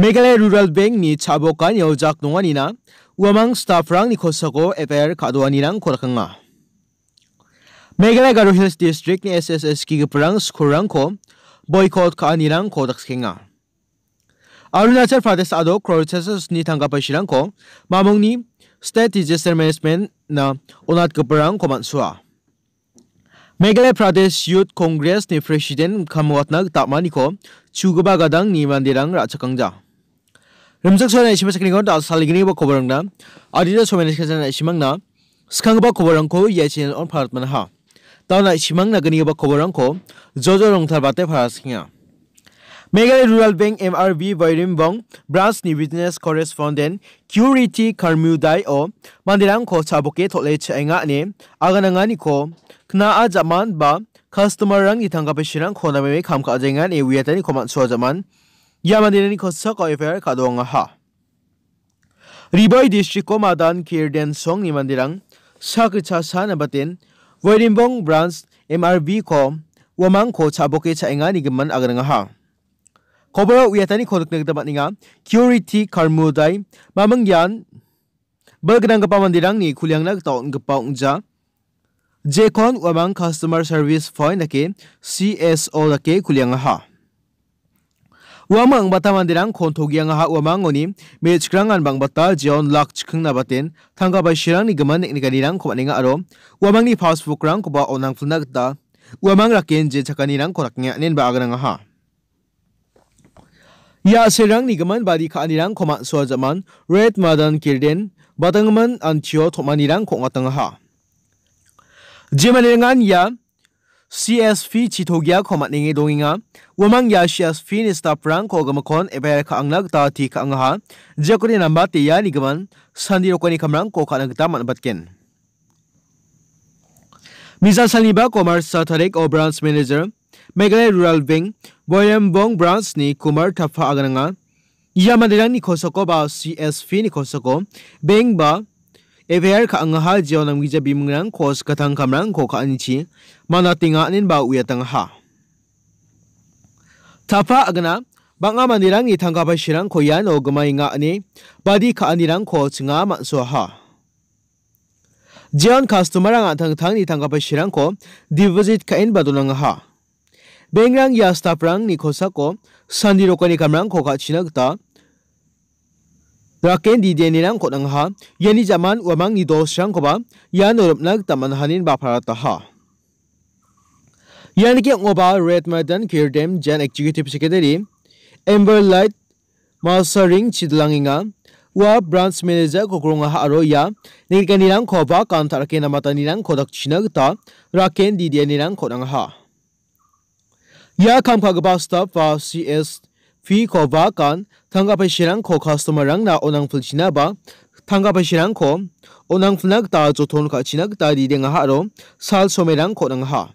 Meghalaya rural bank नि छाबोका नियोजाक नोंगानिना उवामांग स्टाफरांग नि खोसको एपेर खादोआनिनांग खोरखांगा मेघालय गारो हिल्स डिस्ट्रिक्ट ने एसएसएस की गपरांग स्कोरांग को बॉयकॉट खानिरांग खोदक्सखेंगा अरुणाचल प्रदेश आदो क्रोचेसस नि थांगा पैसिरांग को मामोंगनि स्टेट डिजास्टर मैनेजमेंट ना ओनात गपरांग कोमानसुआ मेघालय प्रदेश यूथ कांग्रेस नि प्रेसिडेंट तापमानी को चुगबा गादांग नि मंदिरांग rimjak sore sima sakni gon dal salgini ba koborang na इसमें somani khazana simang na skang ba koborang ko yachin on बा को जजो रंथार बाते फासिंगा Meghalaya rural bank M R B बैरिम बंग ब्रांच नि बिजनेस करेस्पॉन्डेंट क्यूरिटी खरम्युदाय ओ मंदिरां को साबोके थोले छेंगा ने आगनंगा नि को खना आ जमान बा कस्टमर रंग इथंगा पेशिरां खोना में खाम का जेंगा ने जमान ยามันเดินขึ้นสักอยเฟร์ขัดวงฮะรีบไปดิสทริกก็มาดันเคียร์เดนซองนี่มันเดินังสักชาสานับัตินวัยร์ดิมบงบรันส์เอ็มอาร์บีคอมว่ามังโคชาบุกเอชเองานี่กันมันอักรังฮะขบวนวิทยานี่ขอดึกนึกตบันนิงาคิวริตี้คาร์มูดายมามังยันเบิกนังกับมันเดินังนี่คุลยังนักต่อเงกับป้องจ้าเจคอนว่ามัง c u s t o ร์เซอร์วิสฟอยนักเกสโอนักเกคุลยังฮะ uamang bataman dirang kontok yang ha uamang oni me chikrangan bang bata jion lak chikung na batin thangka ba shirang ni gaman nek nikani rang khoma ninga aro uamang ni facebook rang ko ba onang fulna gata uamang raken je chakani rang ko raknya nen ba agrang ha ya serang ni gaman badi kha ani rang khoma so jaman red madan kirden batangman an chio thomani rang ko ngatang ha jemanengan ya CSV chithogya khomatningi donginga womang ya CSV ni staff rang ko gamakon ebair kha angnak ta ti kha angha jekuri namba te ya ni gaman sandi koni khamrang ko khana man batken Mizal Saliba Commerce Satarek o Branch Manager Meghalaya Rural Bank Boyam Bong Branch ni Kumar Thapha agananga Yamandirang ni khosoko ba CSV ni khosoko bank ba EVR ka ang ha jiao nam gija bimngrang kos katang kamrang ko ka anchi mana tinga nin ba uya tang ha Tapa agna banga manirang ni tangka pa shirang ko yan o gamay inga ani badi ka anirang ko tsinga man so ha Jion customer ang atang tang ni tangka pa shirang ko deposit ka in nang ha Bengrang ya staff rang ni kosako sandi rokani kamrang ko ka chinagta Raken di denilang ko ng ha, yani zaman wamang ido siyang ko ba, yan urup nagtaman hanin ba para ta ha. Yani ki ngoba Red Madan Kirdem Jan Executive Secretary, Amber Light Masaring Chidlanginga, wa branch manager kokrunga ha aro ya nirkanilang khoba kantar ke namata nilang khodak chinak ta raken di denilang khodang ha ya kamkha gaba staff wa cs Fi ko bakan tanga pasirang ko customerang na onang fulchinaba tanga pasirang ko onang fnag ta joton ka chinak ta di denga ha ro sal somerang ko nang ha.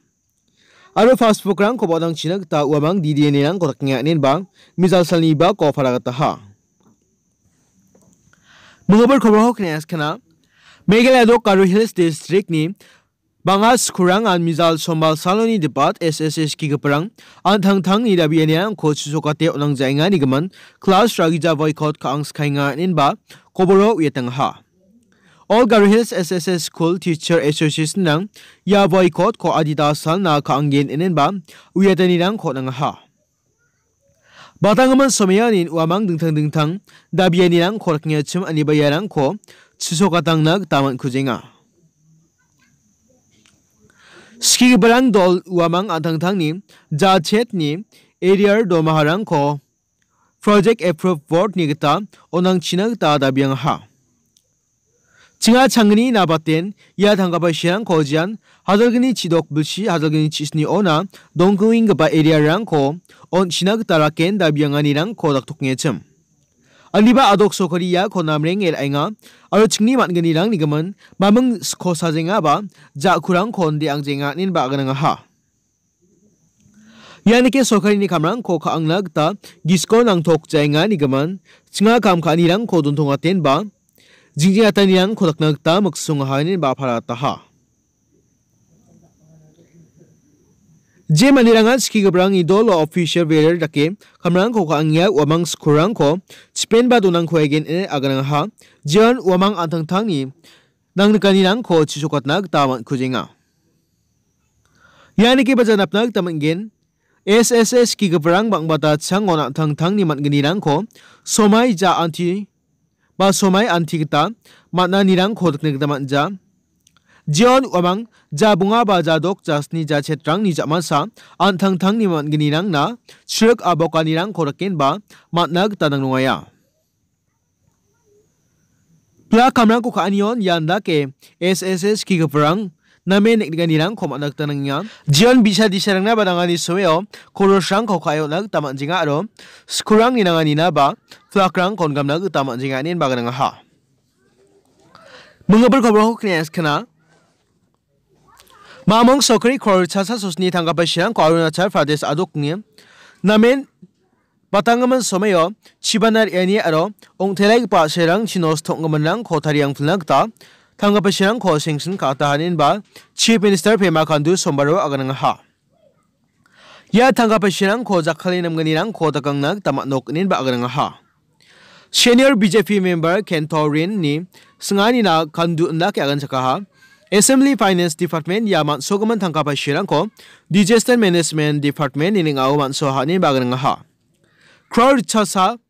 Aro Facebook rang ko bodang chinak ta uamang di DNA rang ko taknya nen bang misal salni ba ko faragata ha. Mengobar khobor hok ne askana Meghalaya do Karu Hills District ni Bangas kurang an mizal sombal saloni debat SSS ki geperang an thang thang ni dabi ene ang ko chiso kate onang zainga ni geman class ragija boycott ka ang skainga nin ba koboro yetang ha All Gary Hills SSS School Teacher Association nang ya boycott ko adidasal na ka angin inen ba uyatani nang ko nang ha Batangaman somayanin uamang dingtang dingtang dabi ene nang ko raknya chim anibayarang ko chiso katang nag taman kujenga s k i b a r a n g dol uamang atang tang ni, ja chet ni, area domaharang ko. Project approved board ni g i t a onang chinag ta dabiang ha. Chinga changni chidok chisni shiang hadogni bulshi hadogni jian na baten dang ona n ga g ya ba ko o 징하 창근 g 나 a 텐 이하 당가바시랑 거지한 o 절근이 지독 불시 하절근이 지스니 오 da biang ani 고 a n g ko dak t 안 k n g e c h 에 m aliba adok sokori ya ko namreng el ainga aro chingni man gani rang nigaman m a m u n g ko sa jenga ba ja kurang kon d i ang jenga nin ba ganang a ha yani ke sokari ni kamrang ko ka ang n a g t a gisko nang tok jenga nigaman chinga kam ka ni rang ko dun thonga ten ba jingjing ata ni rang ko dakna g ta maksung ha nin ba phara ta ha Je maliranga ski gabrang idol official wearer dake kamrang ko ka angya wamang skurang ko chipen ba donang ko again e aganang ha jian wamang antang tang ni nang nikani nang ko chisokot nak tawang kujinga yani ke bajan apnak tamang gen SSS ki gabrang bang bata chang ona tang tang ni man gani nang ko somai ja anti ba somai anti kita matna nirang ko dak nek daman ja jion wamang ja bunga ba ja dok ja sni ja chetrang ni jama sa an thang thang ni man gini rang na chirk aboka ni rang khorakin ba matnag tanang nungaya pla kamrang ko khanion yanda ke sss ki gaprang name nekdgani rang khomanak tanang ya jion bisa disarang na badangani soyo korosang kho khayo nak tamanjinga ro skurang ni nangani na ba flakrang kongamna tamanjinga nin baganang ha mengabar khabar khok knes khana Mamong sokri korcha sa susni tangga pasiang ko Arunachal Pradesh aduk ni namen Batangaman someyo chibanar eni aro ongthelai pa serang chinos thonggaman lang khotariang phulnak ta tangga pasiang ko singsin ka ta ba Chief Minister Pema Kandu sombaro aganang ha Ya tangga pasiang ko jakhali namgani rang ko takangnak nok nin ba aganang ha Senior BJP member Ken Thorin ni sengani na kandu ndak agan sakaha Assembly Finance Department ya man sogaman thangka pa shirang ko Disaster Management Department ining au man so hani bagan ha Crowd chasa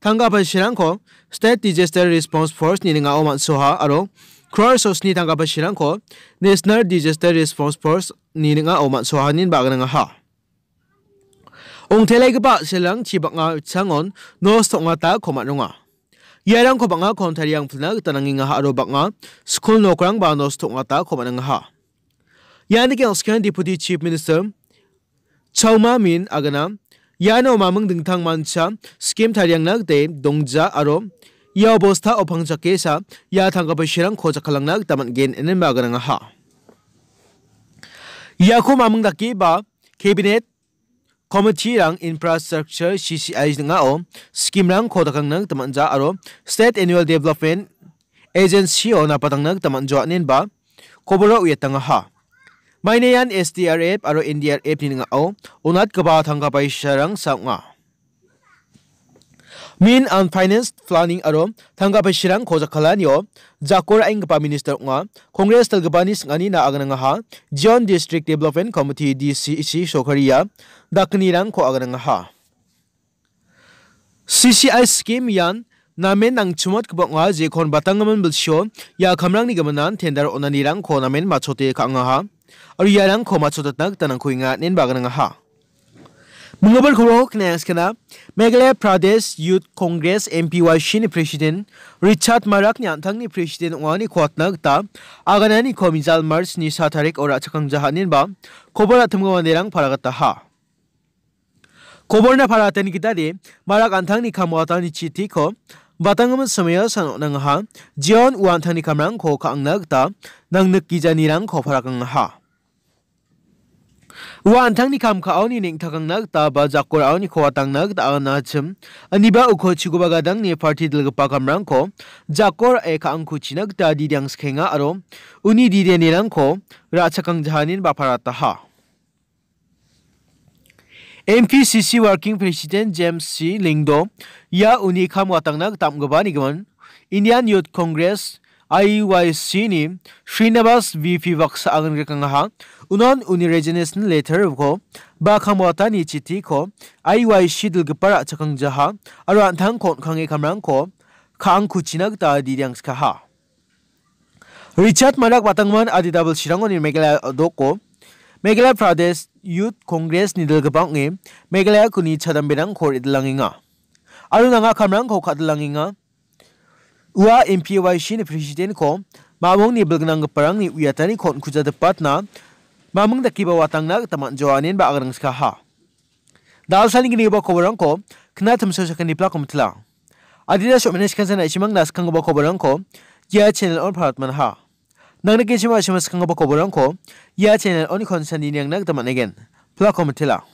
thangka pa shirang ko State Disaster Response Force ining au man so ha aro Crowd so sni thangka pa shirang ko National Disaster Response Force ining au man so hanin bagan ha Ong thelai ka ba selang chibak nga changon no stok nga ta khomat nga rang ko banga counter yang puna tanangi nga aro banga school nokrang ba nos to ngata ko manang ha. Yani kang skan deputy chief minister ma Min agana yano tang man mancha skim nag nak dong dongja aro ya bosta opang jakesa ya thangka bashirang khoja khalang nag taman gen enen ba agana ha. Yako mamang daki ba kabinet committee rang infrastructure CCI nga o scheme rang kho takang nang tamanja aro state annual development agency ona patang nang tamanjo nin ba koboro uya tanga ha maine yan SDRF aro NDRF ni nga o onat ka ba thang ka paisa rang sa nga min and finance planning aro thanga pe shirang khoja khalani aing pa minister nga congress tal gabani na agnanga ha John district development committee dcc shokhariya dakni rang ko agnanga ha cci scheme yan namen nang chumat kbok nga je khon batangaman bilsho ya kamrang ni gamanan tender onani rang kho namen machote ka nga ha aru ya rang kho machotatnak tanang khuinga nen bagnanga ha मंगलबार खौराव खोनायासखना Meghalaya Pradesh youth congress M P Y C president Richard Marak ने आंथांग प्रेसिडेंट वानी खोटना गता आगानानि खमिजाल मार्च नि सातारिक और आचकां जहानिन बा खबर आथमगवा नेरांग हा खबर ना फारातन किता दे माराक आंथांग को बातांगम समय सान नंग हा जियन खो खांगना गता नंग नकिजानि रांग खो फारागंग हा wan thang ni kam kha awni ning thakang nak ta ba ja kor awni khwa tang nak da na chim ani ba u kho chi gu ba ga dang ni party dil ga pa kam rang kho ja kor e kha ang khu chi nak ta di dyang skhe nga aro uni di de ni rang kho ra cha kang jhanin ba phara ta ha MPCC working president James C Lingdo ya uni kham wa tang nak tam ga ba ni gwan Indian Youth Congress IYC ni Srinivas VP Vaksa angan g e kangaha unon uni resignation letter ko ba khamwata ni chiti ko IYC dil gpara chakang jaha aru anthang kon khange kamrang ko khang khuchina ta d i d y a n g ska ha Richard Marak Batangman adi double Shirango ni m e g a l a y a doko m e g a l a y Pradesh Youth Congress ni dil gpang ni m e g a l a y a kuni chadam b e n a n g khor idlanginga aru nanga kamrang ko khadlanginga Ua MPY shi ni presiden ko, mamung ni belgenang geperang ni uyatani kon kuja depat na, mamung daki bawa tang na taman joanin ba agrang skaha. Dal saling gini ba koborang ko, kena temso sakan dipla komtla. Adina shop manage kan sana ishimang nas kang ba koborang ko, ya channel on parat man ha. Nang nakin shima shimas kang ba koborang ko, ya channel on kon sandi yang nag taman again. Pla komtla.